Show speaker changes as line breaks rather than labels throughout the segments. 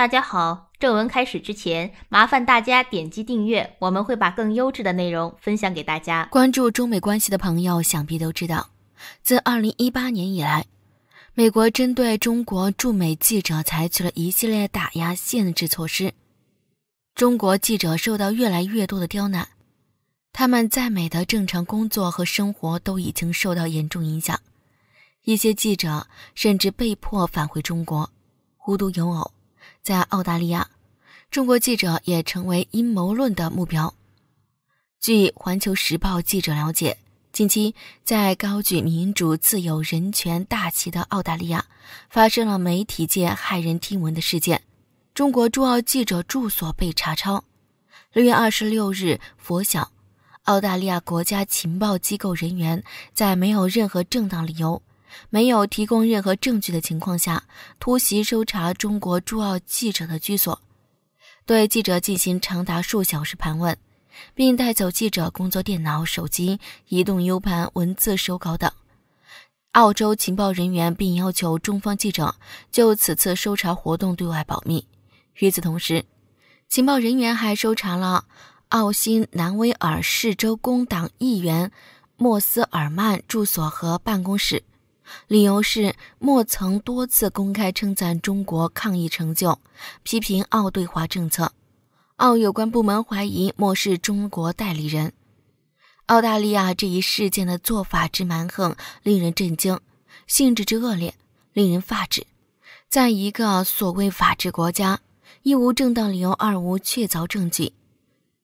大家好，正文开始之前，麻烦大家点击订阅，我们会把更优质的内容分享给大家。关注中美关系的朋友想必都知道，自二零一八年以来，美国针对中国驻美记者采取了一系列打压限制措施，中国记者受到越来越多的刁难，他们在美的正常工作和生活都已经受到严重影响，一些记者甚至被迫返回中国。无独有偶。在澳大利亚，中国记者也成为阴谋论的目标。据《环球时报》记者了解，近期在高举民主、自由、人权大旗的澳大利亚，发生了媒体界骇人听闻的事件：中国驻澳记者住所被查抄。六月二十六日，佛晓，澳大利亚国家情报机构人员在没有任何正当理由。没有提供任何证据的情况下，突袭搜查中国驻澳记者的居所，对记者进行长达数小时盘问，并带走记者工作电脑、手机、移动 U 盘、文字手稿等。澳洲情报人员并要求中方记者就此次搜查活动对外保密。与此同时，情报人员还搜查了澳新南威尔士州工党议员莫斯尔曼住所和办公室。理由是莫曾多次公开称赞中国抗疫成就，批评澳对华政策。澳有关部门怀疑莫是中国代理人。澳大利亚这一事件的做法之蛮横，令人震惊；性质之恶劣，令人发指。在一个所谓法治国家，一无正当理由，二无确凿证据，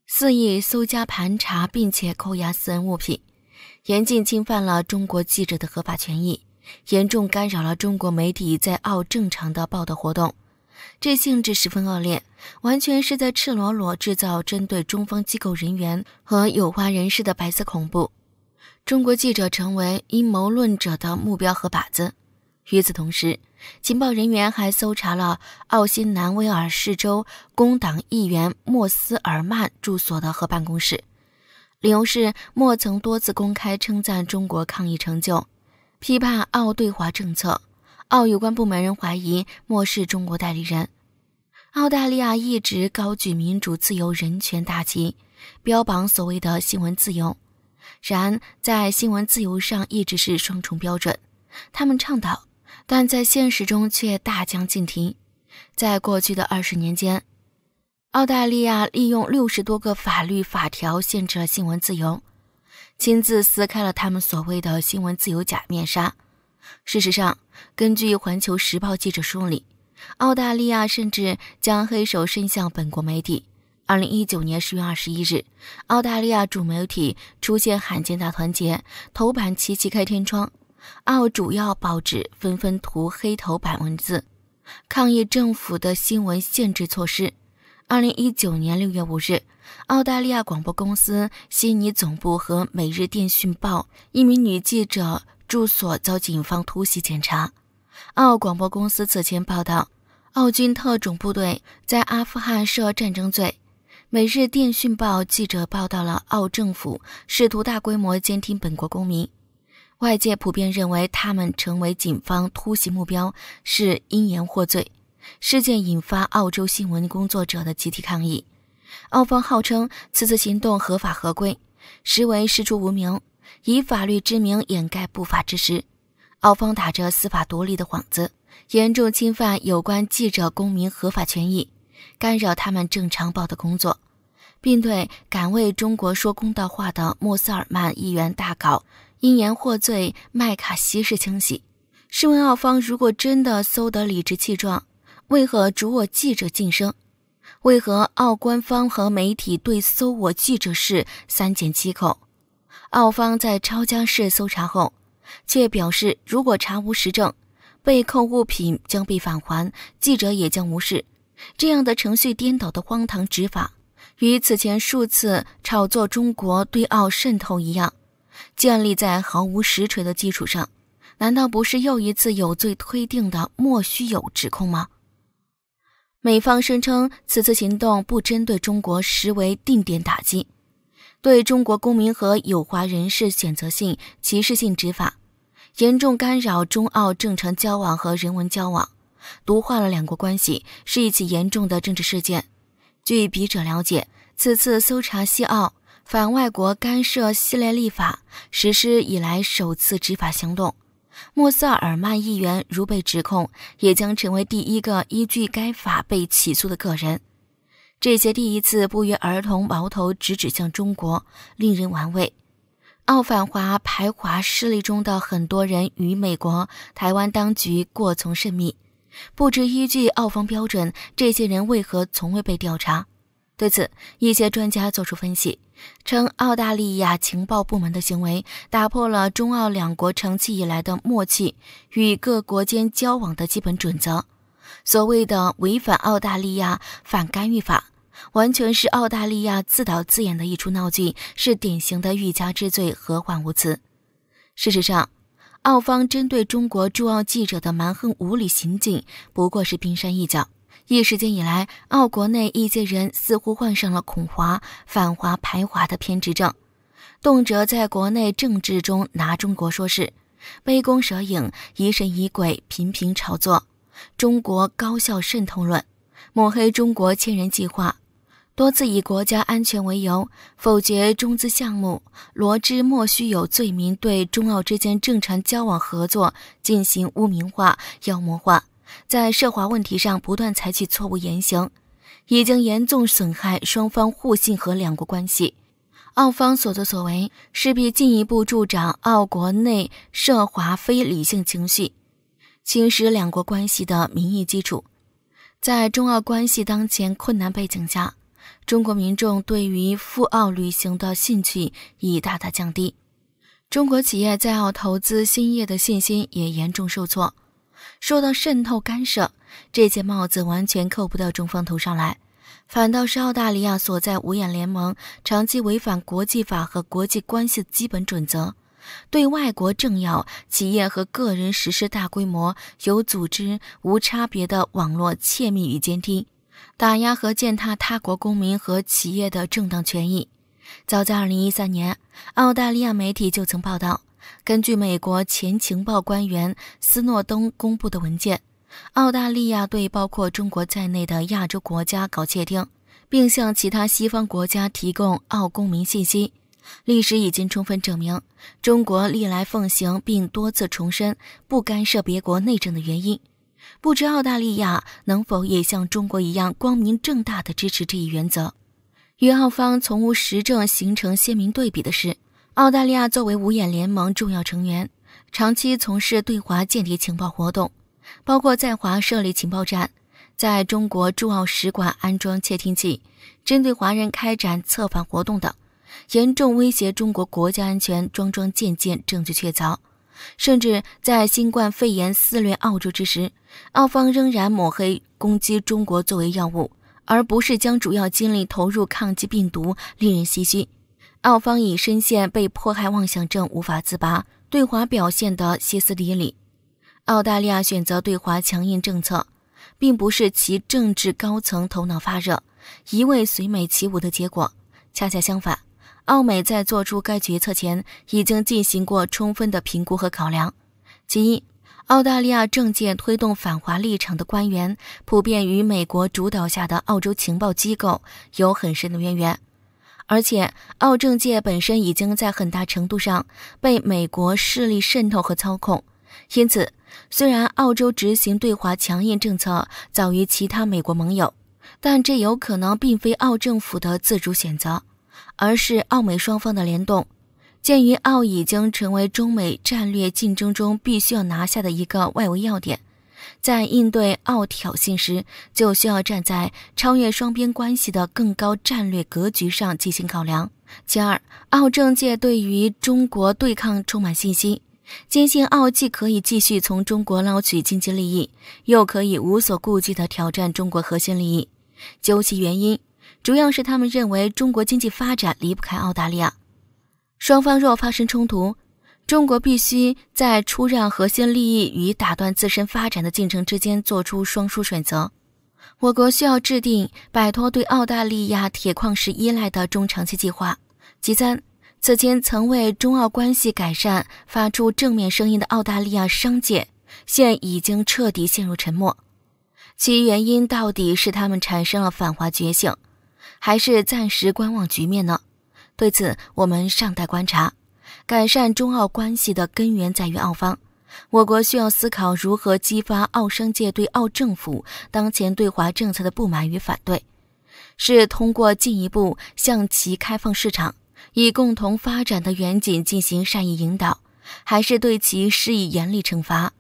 肆意搜家盘查，并且扣押私人物品，严禁侵犯了中国记者的合法权益。严重干扰了中国媒体在澳正常的报道活动，这性质十分恶劣，完全是在赤裸裸制造针对中方机构人员和有关人士的白色恐怖。中国记者成为阴谋论者的目标和靶子。与此同时，情报人员还搜查了澳新南威尔士州工党议员莫斯尔曼住所的和办公室，理由是莫曾多次公开称赞中国抗疫成就。批判澳对华政策，澳有关部门人怀疑漠视中国代理人。澳大利亚一直高举民主、自由、人权大旗，标榜所谓的新闻自由，然在新闻自由上一直是双重标准。他们倡导，但在现实中却大相径庭。在过去的二十年间，澳大利亚利用六十多个法律法条限制了新闻自由。亲自撕开了他们所谓的新闻自由假面纱。事实上，根据《环球时报》记者梳理，澳大利亚甚至将黑手伸向本国媒体。二零一九年十月二十一日，澳大利亚主媒体出现罕见大团结，头版齐齐开天窗，澳主要报纸纷纷涂黑头版文字，抗议政府的新闻限制措施。二零一九年六月五日，澳大利亚广播公司悉尼总部和《每日电讯报》一名女记者住所遭警方突袭检查。澳广播公司此前报道，澳军特种部队在阿富汗涉战争罪。《每日电讯报》记者报道了澳政府试图大规模监听本国公民。外界普遍认为，他们成为警方突袭目标是因言获罪。事件引发澳洲新闻工作者的集体抗议，澳方号称此次行动合法合规，实为师出无名，以法律之名掩盖不法之实。澳方打着司法独立的幌子，严重侵犯有关记者公民合法权益，干扰他们正常报的工作，并对敢为中国说公道话的莫塞尔曼议员大搞因言获罪、麦卡锡式清洗。试问，澳方如果真的搜得理直气壮？为何主我记者晋升？为何澳官方和媒体对搜我记者是三缄其口？澳方在抄家式搜查后，却表示如果查无实证，被扣物品将被返还，记者也将无视。这样的程序颠倒的荒唐执法，与此前数次炒作中国对澳渗透一样，建立在毫无实锤的基础上，难道不是又一次有罪推定的莫须有指控吗？美方声称，此次行动不针对中国，实为定点打击，对中国公民和有华人士选择性、歧视性执法，严重干扰中澳正常交往和人文交往，毒化了两国关系，是一起严重的政治事件。据笔者了解，此次搜查西澳反外国干涉系列立法实施以来首次执法行动。莫萨尔曼议员如被指控，也将成为第一个依据该法被起诉的个人。这些第一次不约而同，矛头直指向中国，令人玩味。澳反华排华势力中的很多人与美国、台湾当局过从甚密，不知依据澳方标准，这些人为何从未被调查？对此，一些专家作出分析，称澳大利亚情报部门的行为打破了中澳两国长期以来的默契与各国间交往的基本准则。所谓的违反澳大利亚反干预法，完全是澳大利亚自导自演的一出闹剧，是典型的欲加之罪，何患无辞。事实上，澳方针对中国驻澳记者的蛮横无理行径，不过是冰山一角。一时间以来，澳国内一些人似乎患上了恐华、反华、排华的偏执症，动辄在国内政治中拿中国说事，杯弓蛇影、疑神疑鬼，频频炒作“中国高校渗透论”，抹黑中国“千人计划”，多次以国家安全为由否决中资项目，罗织莫须有罪名，对中澳之间正常交往合作进行污名化、妖魔化。在涉华问题上不断采取错误言行，已经严重损害双方互信和两国关系。澳方所作所为势必进一步助长澳国内涉华非理性情绪，侵蚀两国关系的民意基础。在中澳关系当前困难背景下，中国民众对于赴澳旅行的兴趣已大大降低，中国企业在澳投资兴业的信心也严重受挫。受到渗透干涉，这些帽子完全扣不到中方头上来，反倒是澳大利亚所在五眼联盟长期违反国际法和国际关系基本准则，对外国政要、企业和个人实施大规模有组织、无差别的网络窃密与监听，打压和践踏他国公民和企业的正当权益。早在2013年，澳大利亚媒体就曾报道。根据美国前情报官员斯诺登公布的文件，澳大利亚对包括中国在内的亚洲国家搞窃听，并向其他西方国家提供澳公民信息。历史已经充分证明，中国历来奉行并多次重申不干涉别国内政的原因。不知澳大利亚能否也像中国一样光明正大地支持这一原则？与澳方从无实证形成鲜明对比的是。澳大利亚作为五眼联盟重要成员，长期从事对华间谍情报活动，包括在华设立情报站、在中国驻澳使馆安装窃听器、针对华人开展策反活动等，严重威胁中国国家安全，桩桩件件证据确凿。甚至在新冠肺炎肆虐澳洲之时，澳方仍然抹黑攻击中国作为药物，而不是将主要精力投入抗击病毒，令人唏嘘。澳方已深陷被迫害妄想症无法自拔，对华表现得歇斯底里。澳大利亚选择对华强硬政策，并不是其政治高层头脑发热、一味随美起舞的结果。恰恰相反，澳美在做出该决策前，已经进行过充分的评估和考量。其一，澳大利亚政界推动反华立场的官员，普遍与美国主导下的澳洲情报机构有很深的渊源。而且，澳政界本身已经在很大程度上被美国势力渗透和操控，因此，虽然澳洲执行对华强硬政策早于其他美国盟友，但这有可能并非澳政府的自主选择，而是澳美双方的联动。鉴于澳已经成为中美战略竞争中必须要拿下的一个外围要点。在应对澳挑衅时，就需要站在超越双边关系的更高战略格局上进行考量。其二，澳政界对于中国对抗充满信心，坚信澳既可以继续从中国捞取经济利益，又可以无所顾忌地挑战中国核心利益。究其原因，主要是他们认为中国经济发展离不开澳大利亚，双方若发生冲突。中国必须在出让核心利益与打断自身发展的进程之间做出双输选择。我国需要制定摆脱对澳大利亚铁矿石依赖的中长期计划。其三，此前曾为中澳关系改善发出正面声音的澳大利亚商界，现已经彻底陷入沉默。其原因到底是他们产生了反华觉醒，还是暂时观望局面呢？对此，我们尚待观察。改善中澳关系的根源在于澳方，我国需要思考如何激发澳商界对澳政府当前对华政策的不满与反对，是通过进一步向其开放市场，以共同发展的远景进行善意引导，还是对其施以严厉惩罚，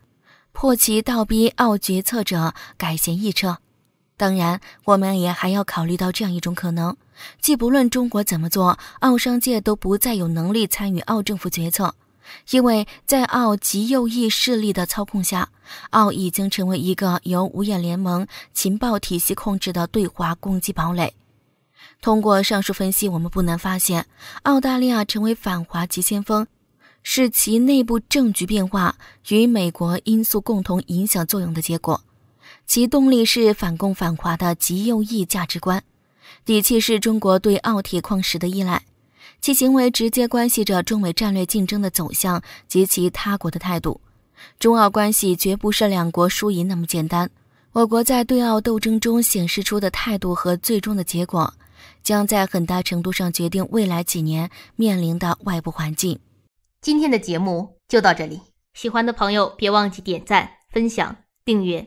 迫其倒逼澳决策者改弦易辙？当然，我们也还要考虑到这样一种可能：，即不论中国怎么做，澳商界都不再有能力参与澳政府决策，因为在澳极右翼势力的操控下，澳已经成为一个由五眼联盟情报体系控制的对华攻击堡垒。通过上述分析，我们不难发现，澳大利亚成为反华急先锋，是其内部政局变化与美国因素共同影响作用的结果。其动力是反共反华的极右翼价值观，底气是中国对澳铁矿石的依赖，其行为直接关系着中美战略竞争的走向及其他国的态度。中澳关系绝不是两国输赢那么简单，我国在对澳斗争中显示出的态度和最终的结果，将在很大程度上决定未来几年面临的外部环境。今天的节目就到这里，喜欢的朋友别忘记点赞、分享、订阅。